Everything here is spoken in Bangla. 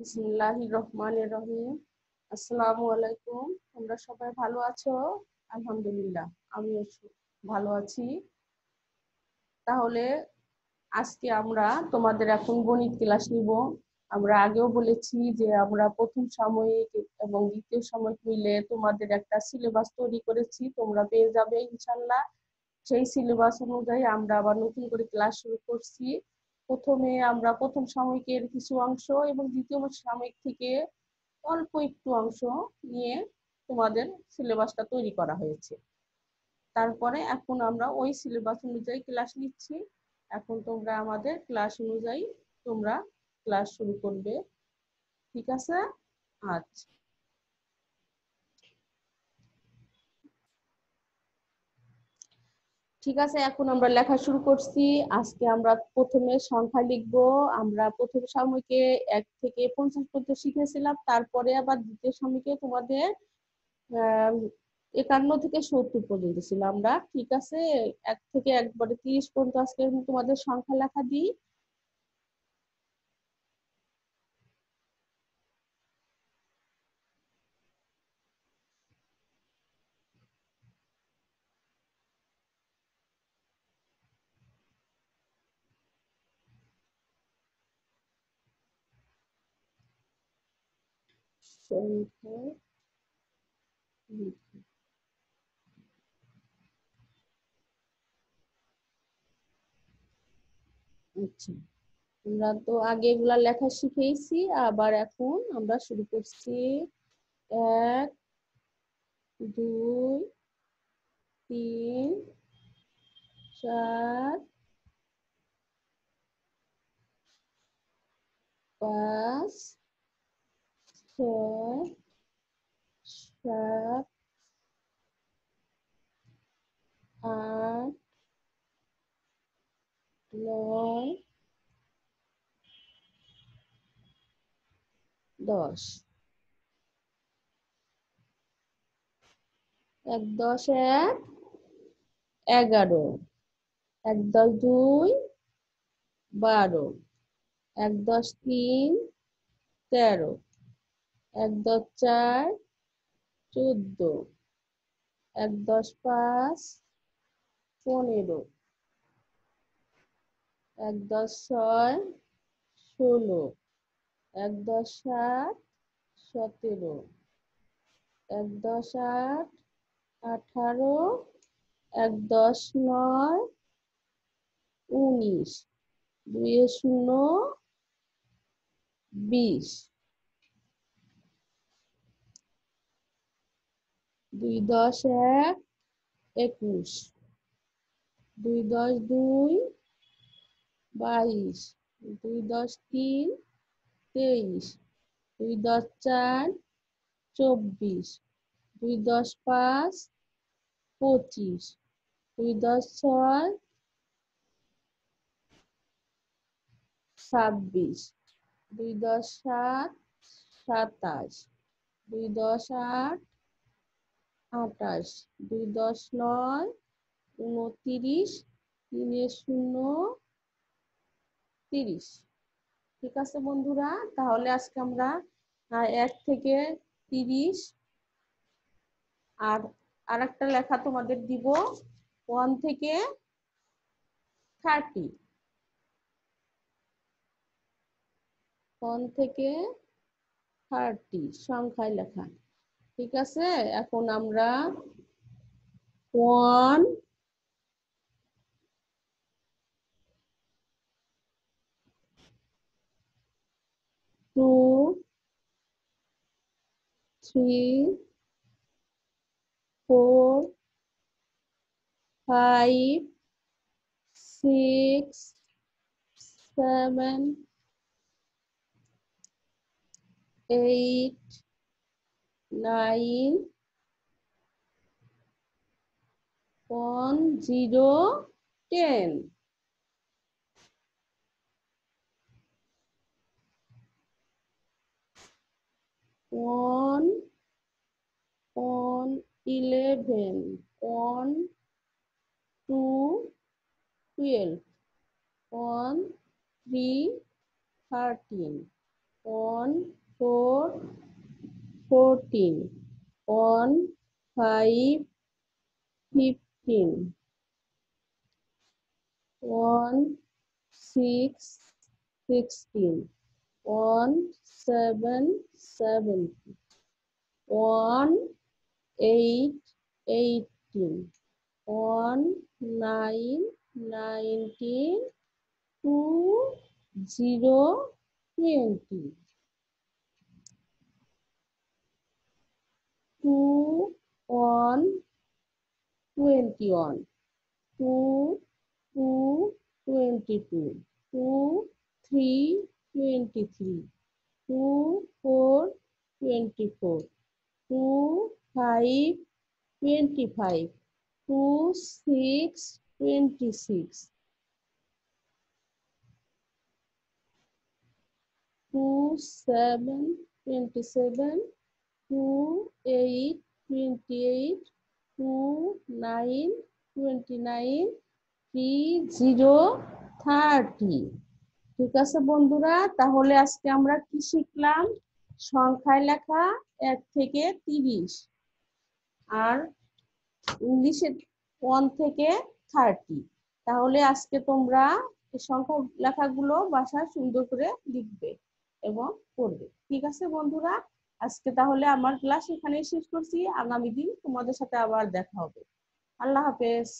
রহমান আসসালামু আলাইকুম তোমরা সবাই ভালো আছো আলহামদুলিল্লাহ আমি ভালো আছি তাহলে আজকে আমরা তোমাদের এখন গণিত ক্লাস নিব আমরা আগেও বলেছি যে আমরা প্রথম সাময়িক এবং দ্বিতীয় সাময়িক মিলে তোমাদের একটা সিলেবাস তৈরি করেছি তোমরা পেয়ে যাবে ইনশাল্লাহ সেই সিলেবাস অনুযায়ী আমরা আবার নতুন করে ক্লাস শুরু করছি প্রথমে আমরা প্রথম সাময়িকের কিছু অংশ এবং দ্বিতীয় সাময়িক থেকে অল্প একটু অংশ নিয়ে তোমাদের সিলেবাসটা তৈরি করা হয়েছে তারপরে এখন আমরা ওই সিলেবাস অনুযায়ী ক্লাস নিচ্ছি এখন তোমরা আমাদের ক্লাস অনুযায়ী তোমরা ক্লাস শুরু করবে ঠিক আছে আচ্ছা ঠিক আছে এখন আমরা লেখা শুরু করছি আজকে আমরা প্রথমে সংখ্যা লিখব আমরা প্রথম সাময়িকে এক থেকে পঞ্চাশ পর্যন্ত শিখেছিলাম তারপরে আবার দ্বিতীয় সাময়িকে তোমাদের একান্ন থেকে সত্তর পর্যন্ত ছিল আমরা ঠিক আছে এক থেকে একবারে তিরিশ পর্যন্ত আজকে তোমাদের সংখ্যা লেখা দিই সন্ধ্যা লিখি আচ্ছা আমরা তো আগে এগুলা লেখা শিখেইছি আবার এখন আমরা শুরু করছি এক দুই তিন চার পাঁচ ছয় সাত আট নয় দশ এক দশ এক এগারো এক দশ দুই বারো এক দশ তিন তেরো এক দশ চার চোদ্দ এক দশ পাঁচ পনেরো এক দশ ছয় ষোলো এক দশ সাত সতেরো এক দশ আট আঠারো এক দশ নয় উনিশ দুই শূন্য বিশ দুই দশ এক একুশ দুই দশ দুই বাইশ দুই দশ তিন তেইশ দুই দশ চার চব্বিশ দুই দশ পাঁচ পঁচিশ দুই দশ ছয় ছাব্বিশ দুই দশ সাত সাতাশ দুই দশ আট আটাশ দুই দশ নয় উনত্রিশ তিনে শূন্য তিরিশ ঠিক আছে বন্ধুরা তাহলে আজকে আমরা এক থেকে তিরিশ আর আর একটা লেখা তোমাদের দিব ওয়ান থেকে থার্টি ওয়ান থেকে থার্টি সংখ্যায় লেখা ঠিক আছে এখন আমরা one two three four five six seven eight nine one zero ten one one eleven one two twelve one three thirteen one four 14 1 5 15 1 6 16 1 7 17 1 8 18 1 9 19 2 0 20 two on twenty on two two twenty two two three twenty three two four twenty four two five twenty five two six twenty six two seven twenty seven two eight twenty eight two nine twenty nine three zero thirty ঠিক আছে বন্ধুরা তাহলে আজকে আমরা কি শিখলাম সংখ্যায় লেখা এক থেকে তিরিশ আর ইংলিশে ওয়ান থেকে থার্টি তাহলে আজকে তোমরা সংখ্যা লেখাগুলো বাসায় সুন্দর করে লিখবে এবং করবে ঠিক আছে বন্ধুরা আজকে তাহলে আমার ক্লাস এখানেই শেষ করছি আগামী দিন তোমাদের সাথে আবার দেখা হবে আল্লাহ হাফেজ